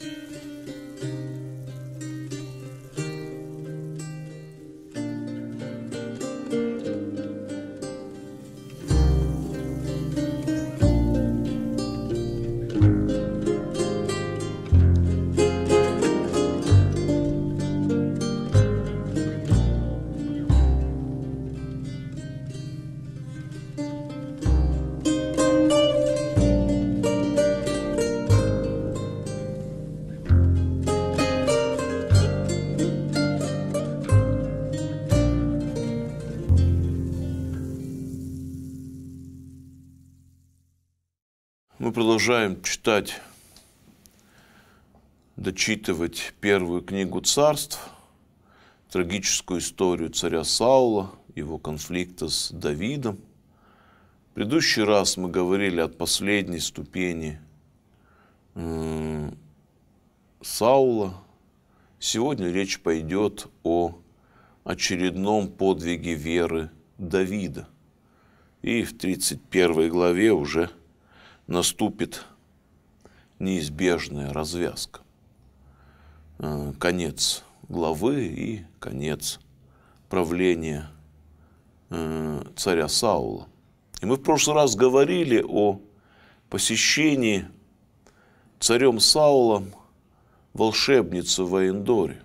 Música продолжаем читать, дочитывать первую книгу царств, трагическую историю царя Саула, его конфликта с Давидом. В предыдущий раз мы говорили о последней ступени Саула. Сегодня речь пойдет о очередном подвиге веры Давида. И в 31 главе уже наступит неизбежная развязка. Э, конец главы и конец правления э, царя Саула. И мы в прошлый раз говорили о посещении царем Саулом волшебницы в Эндоре.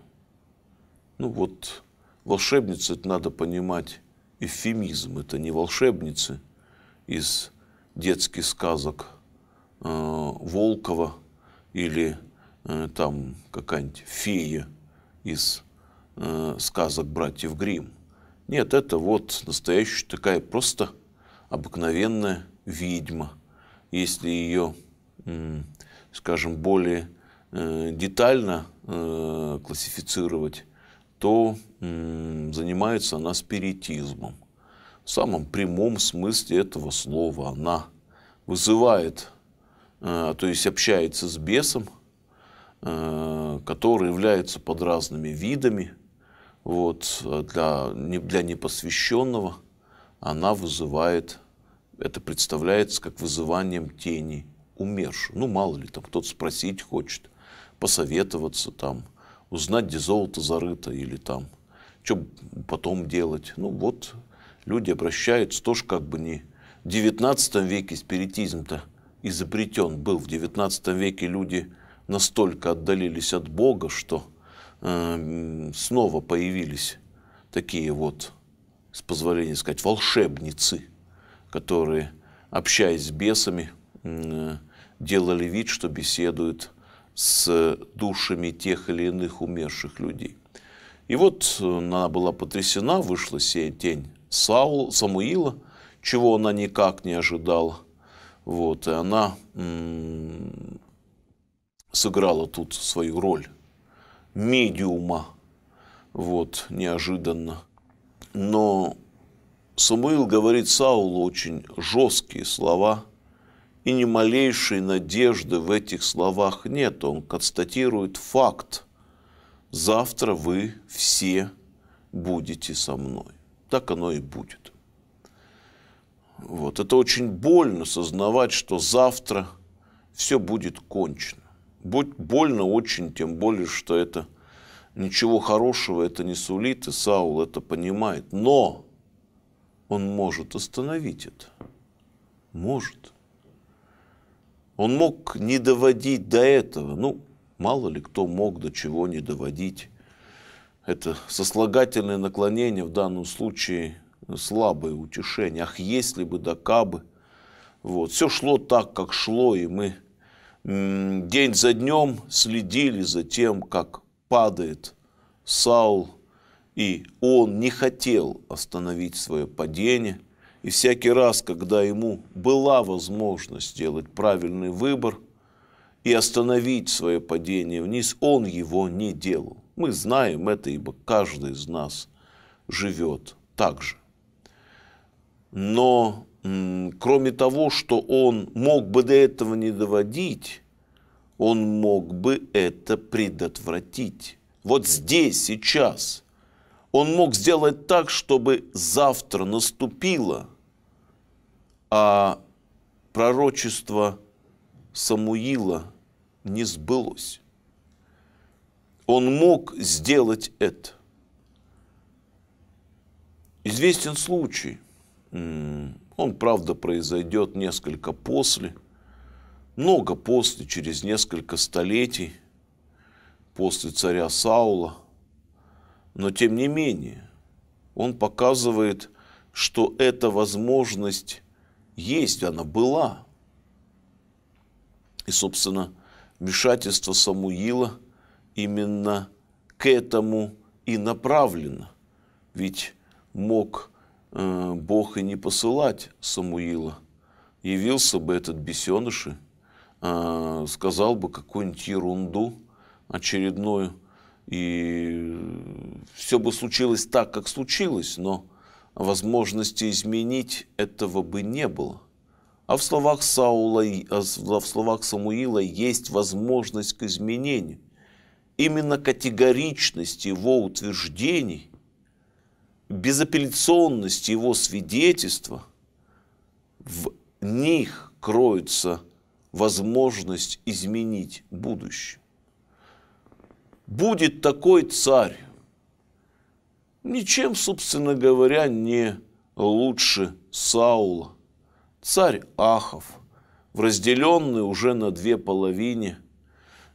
Ну вот, волшебница, это надо понимать, эвфемизм. Это не волшебницы из детских сказок э, Волкова или э, там какая-нибудь фея из э, сказок братьев Грим. Нет, это вот настоящая такая просто обыкновенная ведьма. Если ее, э, скажем, более э, детально э, классифицировать, то занимается она спиритизмом в самом прямом смысле этого слова. Она вызывает, э, то есть общается с бесом, э, который является под разными видами. Вот, а для, для непосвященного она вызывает, это представляется как вызыванием тени умершего. Ну, мало ли, там кто-то спросить хочет, посоветоваться там, узнать, где золото зарыто или там, что потом делать. Ну, вот люди обращаются тоже как бы не в 19 веке спиритизм-то изобретен был. В 19 веке люди настолько отдалились от Бога, что э, снова появились такие вот, с позволения сказать, волшебницы, которые, общаясь с бесами, э, делали вид, что беседуют с душами тех или иных умерших людей. И вот э, она была потрясена, вышла сей тень Саул, Самуила, чего она никак не ожидала. Вот, и она сыграла тут свою роль медиума, вот, неожиданно. Но Самуил говорит Саулу очень жесткие слова, и ни малейшей надежды в этих словах нет. Он констатирует факт, завтра вы все будете со мной. Так оно и будет. Вот. Это очень больно сознавать, что завтра все будет кончено. Будь больно очень, тем более, что это ничего хорошего это не сулит, и Саул это понимает. Но он может остановить это. Может. Он мог не доводить до этого. Ну, Мало ли кто мог до чего не доводить. Это сослагательное наклонение в данном случае слабое утешение. Ах, если бы да кабы. Вот. Все шло так, как шло, и мы день за днем следили за тем, как падает Саул, и он не хотел остановить свое падение. И всякий раз, когда ему была возможность сделать правильный выбор – и остановить свое падение вниз, он его не делал. Мы знаем это, ибо каждый из нас живет так же. Но кроме того, что он мог бы до этого не доводить, он мог бы это предотвратить. Вот здесь, сейчас. Он мог сделать так, чтобы завтра наступило, а пророчество – Самуила не сбылось. Он мог сделать это. Известен случай. Он, правда, произойдет несколько после, много после, через несколько столетий, после царя Саула. Но, тем не менее, он показывает, что эта возможность есть, она была – и, собственно, вмешательство Самуила именно к этому и направлено. Ведь мог э, Бог и не посылать Самуила. Явился бы этот бесеныш и э, сказал бы какую-нибудь ерунду очередную. И все бы случилось так, как случилось, но возможности изменить этого бы не было. А в словах, Саула, а в словах Самуила есть возможность к изменению. Именно категоричность его утверждений, безапелляционность его свидетельства, в них кроется возможность изменить будущее. Будет такой царь, ничем, собственно говоря, не лучше Саула – царь Ахов, в разделенной уже на две половины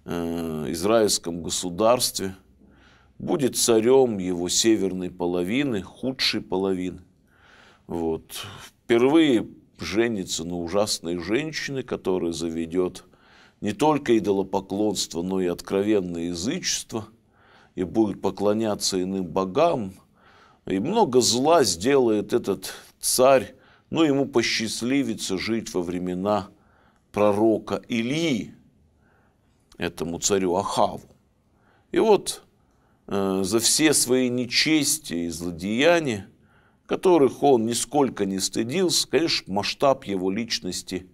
э, израильском государстве, будет царем его северной половины, худшей половины. Вот. Впервые женится на ужасной женщине, которая заведет не только идолопоклонство, но и откровенное язычество, и будет поклоняться иным богам. И много зла сделает этот царь но ну, ему посчастливится жить во времена пророка Илии, этому царю Ахаву. И вот э, за все свои нечестия и злодеяния, которых он нисколько не стыдился, конечно, масштаб его личности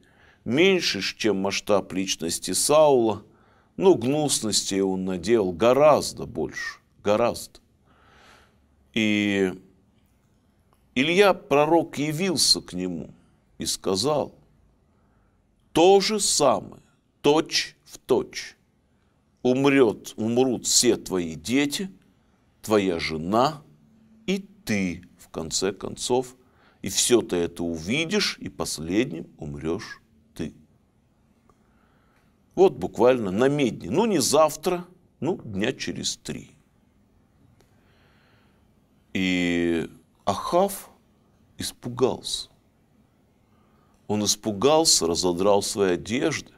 меньше, чем масштаб личности Саула, но ну, гнусности он наделал гораздо больше, гораздо. И Илья, пророк, явился к нему и сказал то же самое, точь в точь. Умрет, умрут все твои дети, твоя жена и ты, в конце концов, и все ты это увидишь, и последним умрешь ты. Вот буквально на медне, ну не завтра, ну дня через три. И Ахав испугался. Он испугался, разодрал свои одежды,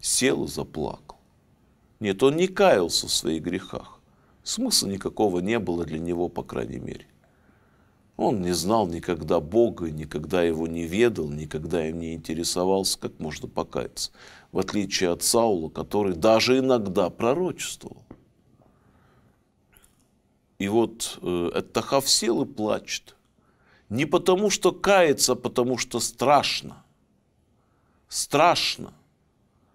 сел и заплакал. Нет, он не каялся в своих грехах. Смысла никакого не было для него, по крайней мере. Он не знал никогда Бога, никогда его не ведал, никогда им не интересовался, как можно покаяться. В отличие от Саула, который даже иногда пророчествовал. И вот э, Эттахав сел и плачет. Не потому, что кается, а потому что страшно. Страшно.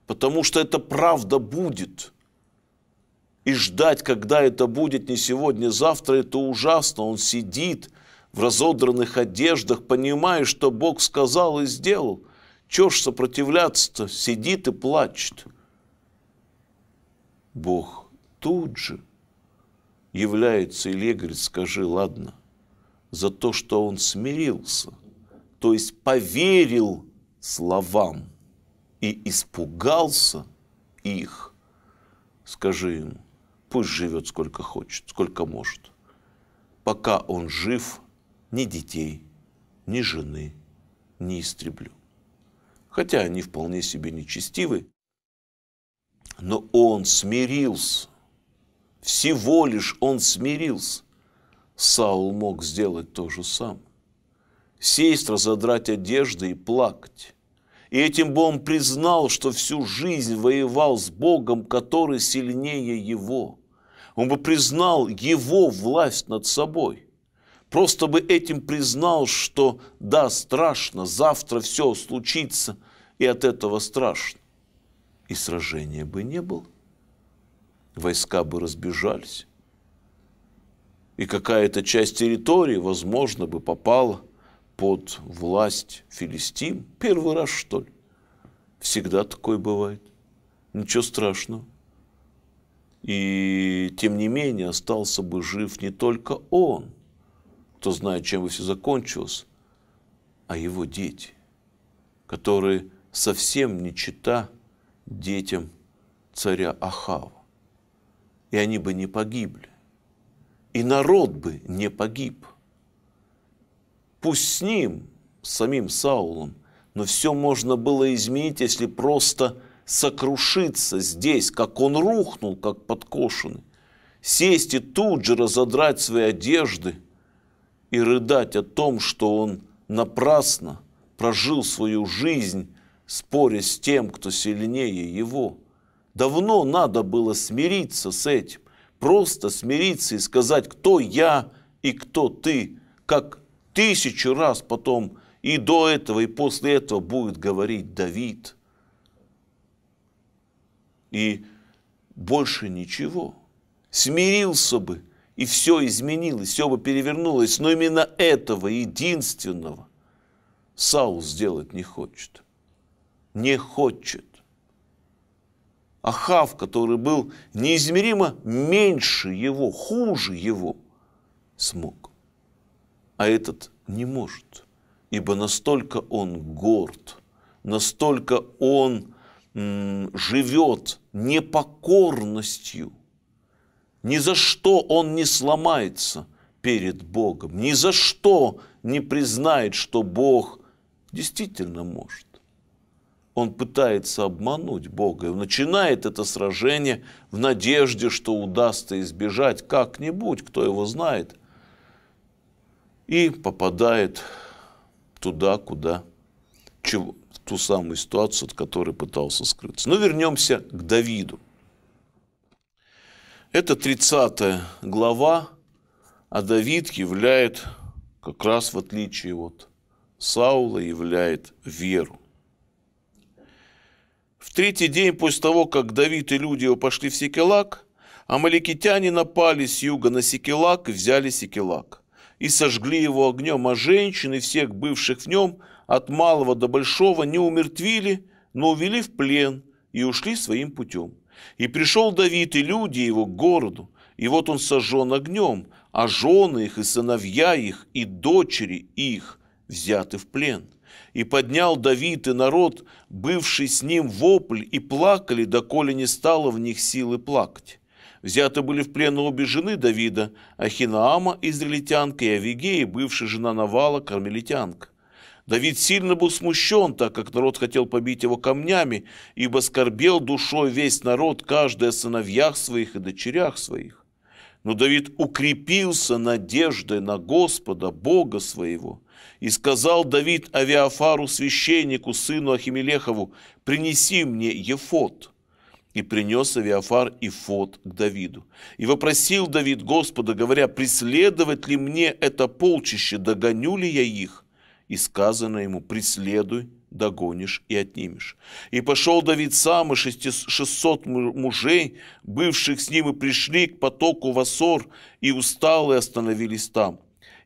Потому что это правда будет. И ждать, когда это будет, не сегодня, завтра, это ужасно. Он сидит в разодранных одеждах, понимая, что Бог сказал и сделал. Чего ж сопротивляться-то? Сидит и плачет. Бог тут же – является Илье, говорит, скажи, ладно, за то, что он смирился, то есть поверил словам и испугался их, скажи им, пусть живет сколько хочет, сколько может. Пока он жив, ни детей, ни жены не истреблю. Хотя они вполне себе нечестивы, но он смирился всего лишь он смирился. Саул мог сделать то же самое. Сесть, разодрать одежды и плакать. И этим бы он признал, что всю жизнь воевал с Богом, который сильнее его. Он бы признал его власть над собой. Просто бы этим признал, что да, страшно, завтра все случится, и от этого страшно. И сражения бы не было войска бы разбежались, и какая-то часть территории, возможно, бы попала под власть Филистим. Первый раз, что ли? Всегда такое бывает. Ничего страшного. И тем не менее остался бы жив не только он, кто знает, чем бы все закончилось, а его дети, которые совсем не чита детям царя Ахава и они бы не погибли. И народ бы не погиб. Пусть с ним, самим Саулом, но все можно было изменить, если просто сокрушиться здесь, как он рухнул, как подкошенный, сесть и тут же разодрать свои одежды и рыдать о том, что он напрасно прожил свою жизнь, споря с тем, кто сильнее его – Давно надо было смириться с этим, просто смириться и сказать, кто я и кто ты, как тысячу раз потом и до этого, и после этого будет говорить Давид. И больше ничего. Смирился бы, и все изменилось, все бы перевернулось, но именно этого единственного Саул сделать не хочет. Не хочет. Ахав, который был неизмеримо меньше его, хуже его, смог. А этот не может, ибо настолько он горд, настолько он живет непокорностью. Ни за что он не сломается перед Богом, ни за что не признает, что Бог действительно может он пытается обмануть Бога. И начинает это сражение в надежде, что удастся избежать как-нибудь, кто его знает. И попадает туда, куда, в ту самую ситуацию, от которой пытался скрыться. Но вернемся к Давиду. Это 30 глава, а Давид является как раз в отличие от Саула, являет веру. В третий день после того, как Давид и люди его пошли в Секелак, амаликитяне напали с юга на Секелак и взяли Секелак. И сожгли его огнем, а женщины всех бывших в нем от малого до большого не умертвили, но увели в плен и ушли своим путем. И пришел Давид и люди его к городу, и вот он сожжен огнем, а жены их и сыновья их и дочери их взяты в плен. И поднял Давид и народ, бывший с ним вопль, и плакали, доколе не стало в них силы плакать. Взяты были в плен обе жены Давида, Ахинаама, израильтянка, и Авигея, бывшая жена Навала, кармелитянка. Давид сильно был смущен, так как народ хотел побить его камнями, ибо скорбел душой весь народ, каждый о сыновьях своих и дочерях своих. Но Давид укрепился надеждой на Господа, Бога своего, и сказал Давид Авиафару, священнику, сыну Ахимелехову, принеси мне Ефот. И принес Авиафар Ефот к Давиду. И вопросил Давид Господа, говоря, преследовать ли мне это полчище, догоню ли я их? И сказано ему, преследуй, догонишь и отнимешь. И пошел Давид сам и шестьсот мужей, бывших с ним, и пришли к потоку Васор, и усталые остановились там.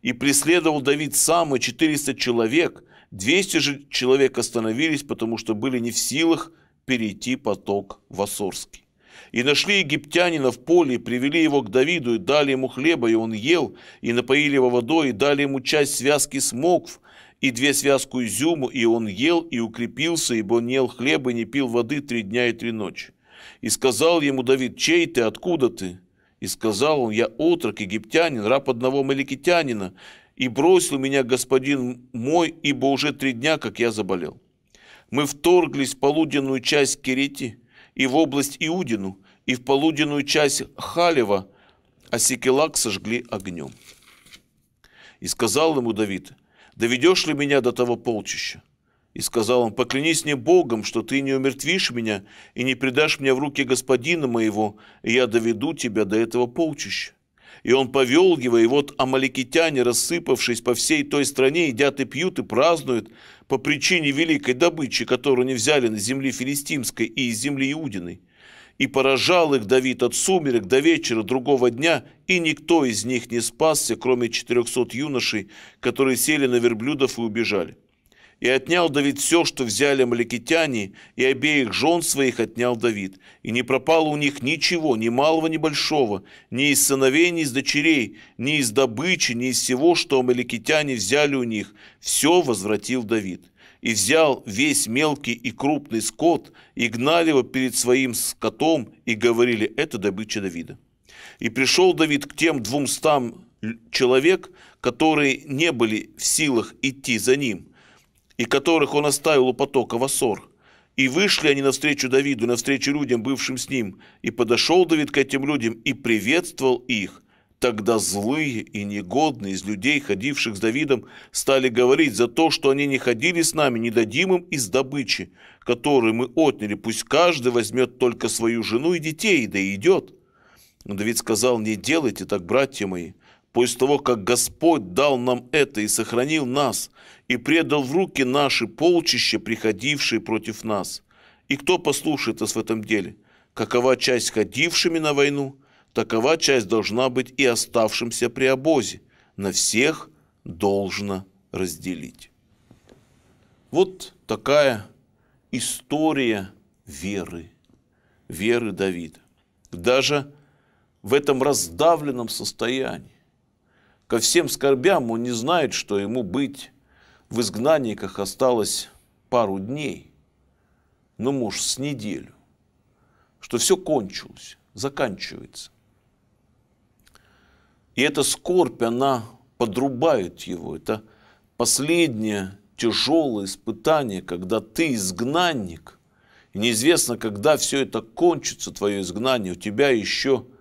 И преследовал Давид сам и 400 человек. 200 же человек остановились, потому что были не в силах перейти поток Васорский. И нашли египтянина в поле, привели его к Давиду, и дали ему хлеба, и он ел, и напоили его водой, и дали ему часть связки смокв, и две связку изюму, и он ел, и укрепился, ибо он не ел хлеба и не пил воды три дня и три ночи. И сказал ему Давид, чей ты, откуда ты? И сказал он, я отрок, египтянин, раб одного маликитянина, и бросил меня господин мой, ибо уже три дня, как я заболел. Мы вторглись в полуденную часть Керети и в область Иудину, и в полуденную часть Халева, а Секелак сожгли огнем. И сказал ему Давид, доведешь ли меня до того полчища? И сказал он, поклянись мне Богом, что ты не умертвишь меня и не предашь меня в руки господина моего, и я доведу тебя до этого полчища. И он повел его, и вот амаликитяне, рассыпавшись по всей той стране, едят и пьют и празднуют по причине великой добычи, которую они взяли на земле филистимской и из земли Иудиной. И поражал их Давид от сумерек до вечера другого дня, и никто из них не спасся, кроме четырехсот юношей, которые сели на верблюдов и убежали. И отнял Давид все, что взяли маликитяне, и обеих жен своих отнял Давид. И не пропало у них ничего, ни малого, ни большого, ни из сыновей, ни из дочерей, ни из добычи, ни из всего, что маликитяне взяли у них. Все возвратил Давид. И взял весь мелкий и крупный скот, и гнали его перед своим скотом, и говорили, это добыча Давида. И пришел Давид к тем двумстам человек, которые не были в силах идти за ним – и которых он оставил у потока в Ассор. И вышли они навстречу Давиду, навстречу людям, бывшим с ним. И подошел Давид к этим людям и приветствовал их. Тогда злые и негодные из людей, ходивших с Давидом, стали говорить за то, что они не ходили с нами, не дадим им из добычи, которую мы отняли. Пусть каждый возьмет только свою жену и детей, да и идет. Но Давид сказал, не делайте так, братья мои, после того, как Господь дал нам это и сохранил нас, и предал в руки наши полчища, приходившие против нас. И кто послушает нас в этом деле? Какова часть ходившими на войну, такова часть должна быть и оставшимся при обозе. На всех должно разделить. Вот такая история веры, веры Давида. Даже в этом раздавленном состоянии, Ко всем скорбям он не знает, что ему быть в изгнанниках осталось пару дней, ну, может, с неделю, что все кончилось, заканчивается. И эта скорбь, она подрубает его. Это последнее тяжелое испытание, когда ты изгнанник, и неизвестно, когда все это кончится, твое изгнание, у тебя еще –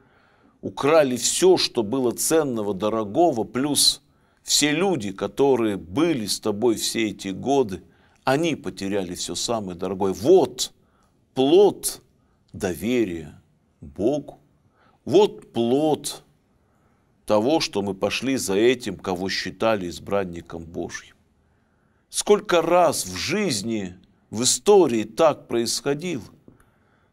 украли все, что было ценного, дорогого, плюс все люди, которые были с тобой все эти годы, они потеряли все самое дорогое. Вот плод доверия Богу. Вот плод того, что мы пошли за этим, кого считали избранником Божьим. Сколько раз в жизни, в истории так происходило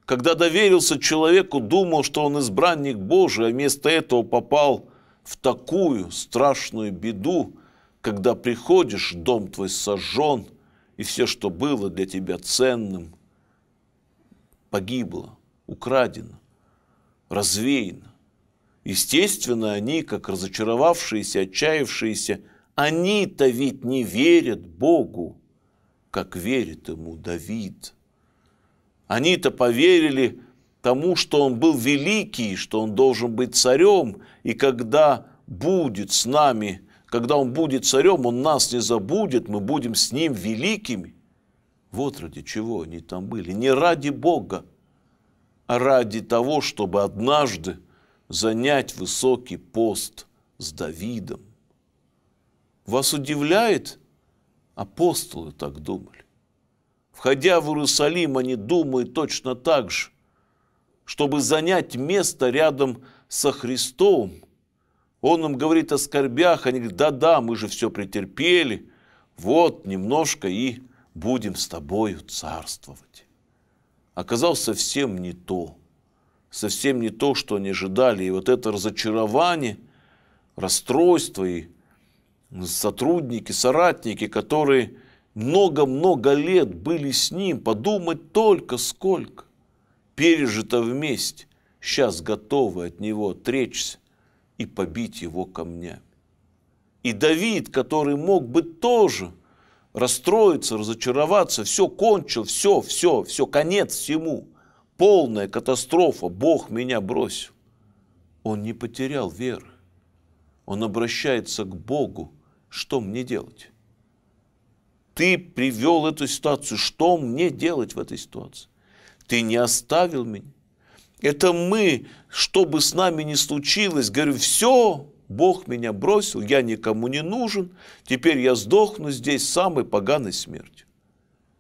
когда доверился человеку, думал, что он избранник Божий, а вместо этого попал в такую страшную беду, когда приходишь, дом твой сожжен, и все, что было для тебя ценным, погибло, украдено, развеяно. Естественно, они, как разочаровавшиеся, отчаявшиеся, они-то ведь не верят Богу, как верит ему Давид – они-то поверили тому, что он был великий, что он должен быть царем, и когда будет с нами, когда он будет царем, он нас не забудет, мы будем с ним великими. Вот ради чего они там были. Не ради Бога, а ради того, чтобы однажды занять высокий пост с Давидом. Вас удивляет? Апостолы так думали. Входя в Иерусалим, они думают точно так же, чтобы занять место рядом со Христом. Он им говорит о скорбях, они говорят, да-да, мы же все претерпели, вот немножко и будем с тобою царствовать. Оказалось совсем не то, совсем не то, что они ожидали. И вот это разочарование, расстройство и сотрудники, соратники, которые много-много лет были с ним, подумать только сколько. Пережито вместе, сейчас готовы от него отречься и побить его камнями. И Давид, который мог бы тоже расстроиться, разочароваться, все кончил, все, все, все, конец всему, полная катастрофа, Бог меня бросил. Он не потерял веры. Он обращается к Богу, что мне делать? ты привел эту ситуацию. Что мне делать в этой ситуации? Ты не оставил меня. Это мы, что бы с нами ни случилось, говорю, все, Бог меня бросил, я никому не нужен, теперь я сдохну здесь самой поганой смертью.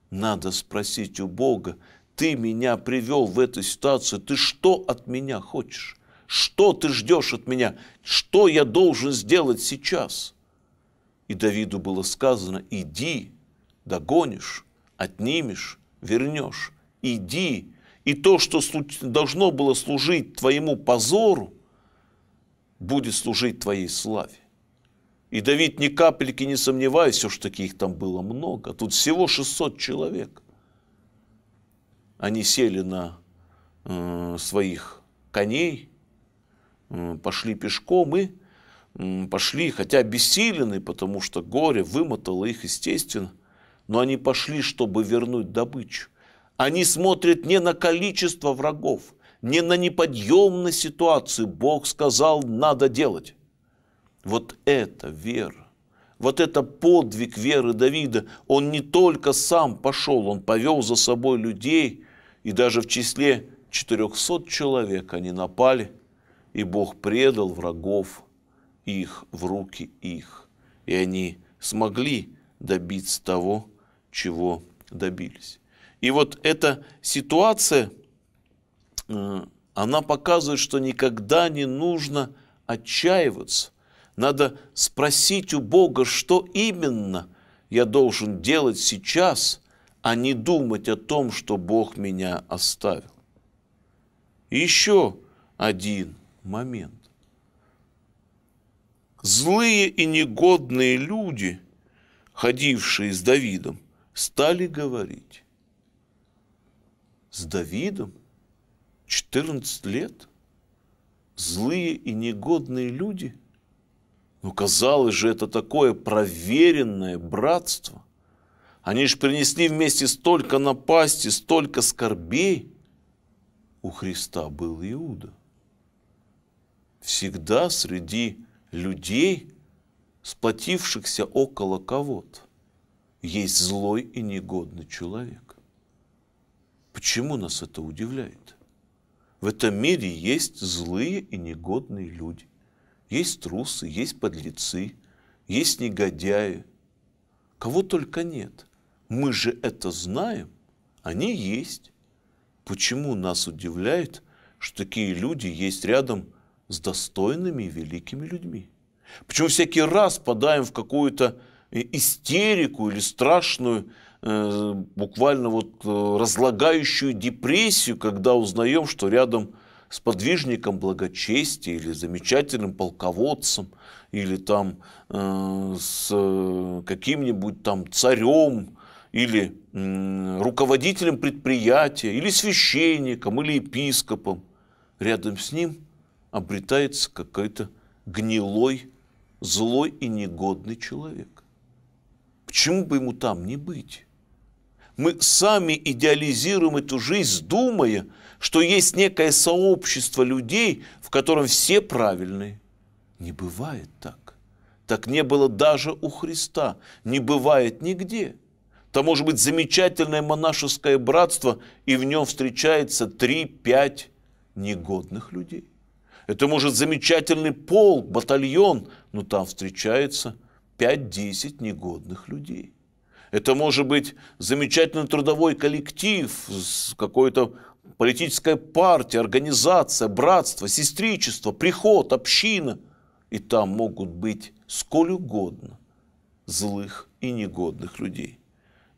Надо спросить у Бога, ты меня привел в эту ситуацию, ты что от меня хочешь? Что ты ждешь от меня? Что я должен сделать сейчас? И Давиду было сказано, иди догонишь, отнимешь, вернешь. Иди, и то, что должно было служить твоему позору, будет служить твоей славе. И Давид ни капельки не сомневаясь, все ж таки их там было много, тут всего 600 человек. Они сели на э, своих коней, э, пошли пешком и э, пошли, хотя обессилены, потому что горе вымотало их, естественно, но они пошли, чтобы вернуть добычу. Они смотрят не на количество врагов, не на неподъемную ситуацию. Бог сказал, надо делать. Вот это вера. Вот это подвиг веры Давида. Он не только сам пошел, он повел за собой людей, и даже в числе 400 человек они напали, и Бог предал врагов их в руки их. И они смогли добиться того, чего добились. И вот эта ситуация, э, она показывает, что никогда не нужно отчаиваться. Надо спросить у Бога, что именно я должен делать сейчас, а не думать о том, что Бог меня оставил. еще один момент. Злые и негодные люди, ходившие с Давидом, стали говорить, с Давидом 14 лет злые и негодные люди. Ну, казалось же, это такое проверенное братство. Они же принесли вместе столько напасти, столько скорбей. У Христа был Иуда. Всегда среди людей, сплотившихся около кого-то есть злой и негодный человек. Почему нас это удивляет? В этом мире есть злые и негодные люди. Есть трусы, есть подлецы, есть негодяи. Кого только нет. Мы же это знаем, они есть. Почему нас удивляет, что такие люди есть рядом с достойными и великими людьми? Почему всякий раз подаем в какую-то истерику или страшную, э, буквально вот э, разлагающую депрессию, когда узнаем, что рядом с подвижником благочестия или замечательным полководцем, или там э, с каким-нибудь там царем, или руководителем предприятия, или священником, или епископом, рядом с ним обретается какой-то гнилой, злой и негодный человек. Почему бы ему там не быть? Мы сами идеализируем эту жизнь, думая, что есть некое сообщество людей, в котором все правильные. Не бывает так. Так не было даже у Христа. Не бывает нигде. Там может быть замечательное монашеское братство, и в нем встречается 3-5 негодных людей. Это может замечательный полк, батальон, но там встречается 5-10 негодных людей. Это может быть замечательный трудовой коллектив, какой-то политическая партия, организация, братство, сестричество, приход, община. И там могут быть сколь угодно злых и негодных людей.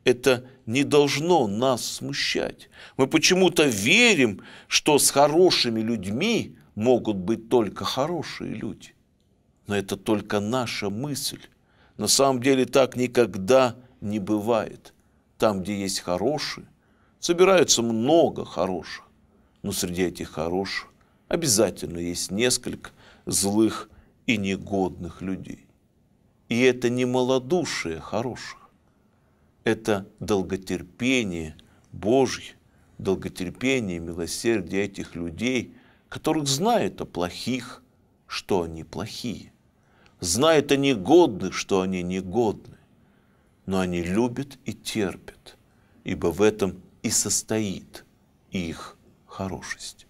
Это не должно нас смущать. Мы почему-то верим, что с хорошими людьми могут быть только хорошие люди. Но это только наша мысль. На самом деле так никогда не бывает. Там, где есть хорошие, собираются много хороших. Но среди этих хороших обязательно есть несколько злых и негодных людей. И это не малодушие хороших. Это долготерпение Божье, долготерпение, милосердие этих людей, которых знает о плохих, что они плохие. Знают они годны, что они негодны, но они любят и терпят, ибо в этом и состоит их хорошесть.